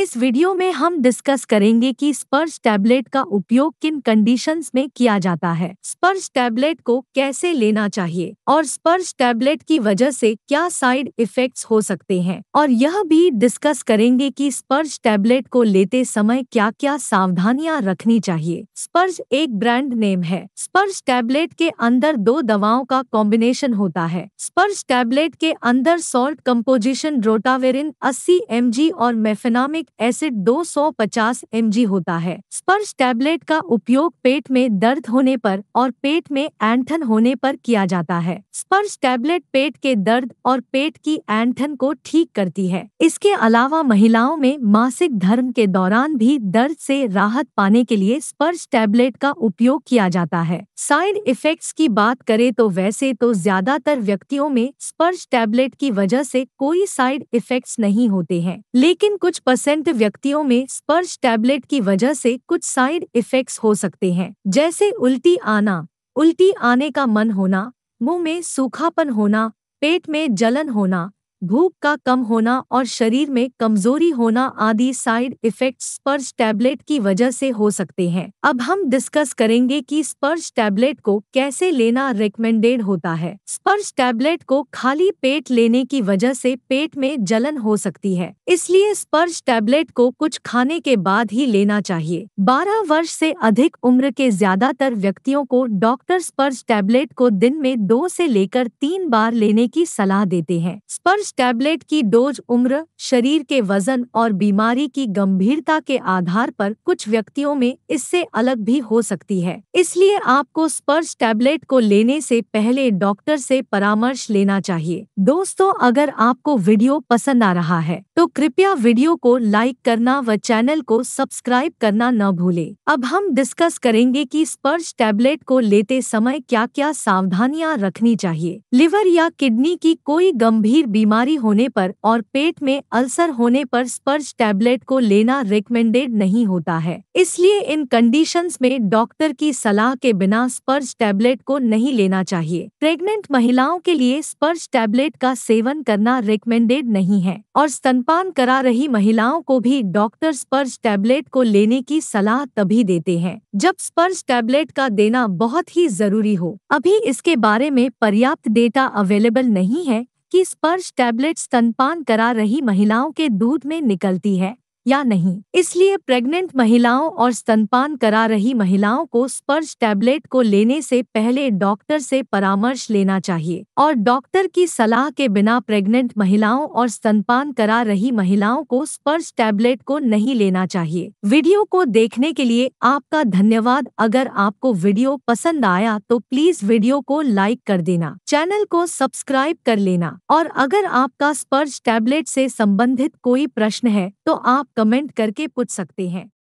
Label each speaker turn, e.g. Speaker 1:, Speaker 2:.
Speaker 1: इस वीडियो में हम डिस्कस करेंगे कि स्पर्श टैबलेट का उपयोग किन कंडीशंस में किया जाता है स्पर्श टैबलेट को कैसे लेना चाहिए और स्पर्श टैबलेट की वजह से क्या साइड इफेक्ट्स हो सकते हैं और यह भी डिस्कस करेंगे कि स्पर्श टैबलेट को लेते समय क्या क्या सावधानियां रखनी चाहिए स्पर्श एक ब्रांड नेम है स्पर्श टैबलेट के अंदर दो दवाओं का कॉम्बिनेशन होता है स्पर्श टैबलेट के अंदर सॉल्ट कम्पोजिशन रोटावेरिन अस्सी एम और मेफेनामिक एसिड 250 सौ होता है स्पर्श टैबलेट का उपयोग पेट में दर्द होने पर और पेट में एंठन होने पर किया जाता है स्पर्श टैबलेट पेट के दर्द और पेट की एंठन को ठीक करती है इसके अलावा महिलाओं में मासिक धर्म के दौरान भी दर्द से राहत पाने के लिए स्पर्श टैबलेट का उपयोग किया जाता है साइड इफेक्ट्स की बात करें तो वैसे तो ज्यादातर व्यक्तियों में स्पर्श टैबलेट की वजह से कोई साइड इफेक्ट्स नहीं होते हैं लेकिन कुछ परसेंट जरूरतमंद व्यक्तियों में स्पर्श टैबलेट की वजह से कुछ साइड इफेक्ट्स हो सकते हैं जैसे उल्टी आना उल्टी आने का मन होना मुंह में सूखापन होना पेट में जलन होना भूख का कम होना और शरीर में कमजोरी होना आदि साइड इफेक्ट स्पर्श टैबलेट की वजह से हो सकते हैं अब हम डिस्कस करेंगे कि स्पर्श टैबलेट को कैसे लेना रिकमेंडेड होता है स्पर्श टैबलेट को खाली पेट लेने की वजह से पेट में जलन हो सकती है इसलिए स्पर्श टैबलेट को कुछ खाने के बाद ही लेना चाहिए 12 वर्ष से अधिक उम्र के ज्यादातर व्यक्तियों को डॉक्टर स्पर्श टैबलेट को दिन में दो से लेकर तीन बार लेने की सलाह देते हैं स्पर्श इस टैबलेट की डोज उम्र शरीर के वजन और बीमारी की गंभीरता के आधार पर कुछ व्यक्तियों में इससे अलग भी हो सकती है इसलिए आपको स्पर्श टैबलेट को लेने से पहले डॉक्टर से परामर्श लेना चाहिए दोस्तों अगर आपको वीडियो पसंद आ रहा है तो कृपया वीडियो को लाइक करना व चैनल को सब्सक्राइब करना न भूले अब हम डिस्कस करेंगे की स्पर्श टैबलेट को लेते समय क्या क्या सावधानियाँ रखनी चाहिए लिवर या किडनी की कोई गंभीर बीमारी बीमारी होने पर और पेट में अल्सर होने पर स्पर्श टैबलेट को लेना रिकमेंडेड नहीं होता है इसलिए इन कंडीशंस में डॉक्टर की सलाह के बिना स्पर्श टैबलेट को नहीं लेना चाहिए प्रेग्नेंट महिलाओं के लिए स्पर्श टैबलेट का सेवन करना रिकमेंडेड नहीं है और स्तनपान करा रही महिलाओं को भी डॉक्टर स्पर्श टैबलेट को लेने की सलाह तभी देते हैं जब स्पर्श टैबलेट का देना बहुत ही जरूरी हो अभी इसके बारे में पर्याप्त डेटा अवेलेबल नहीं है की स्पर्श टैबलेट स्तनपान करा रही महिलाओं के दूध में निकलती है या नहीं इसलिए प्रेग्नेंट महिलाओं और स्तनपान करा रही महिलाओं को स्पर्श टैबलेट को लेने से पहले डॉक्टर से परामर्श लेना चाहिए और डॉक्टर की सलाह के बिना प्रेग्नेंट महिलाओं और स्तनपान करा रही महिलाओं को स्पर्श टैबलेट को नहीं लेना चाहिए वीडियो को देखने के लिए आपका धन्यवाद अगर आपको वीडियो पसंद आया तो प्लीज वीडियो को लाइक कर देना चैनल को सब्सक्राइब कर लेना और अगर आपका स्पर्श टैबलेट से संबंधित कोई प्रश्न है तो आप कमेंट करके पूछ सकते हैं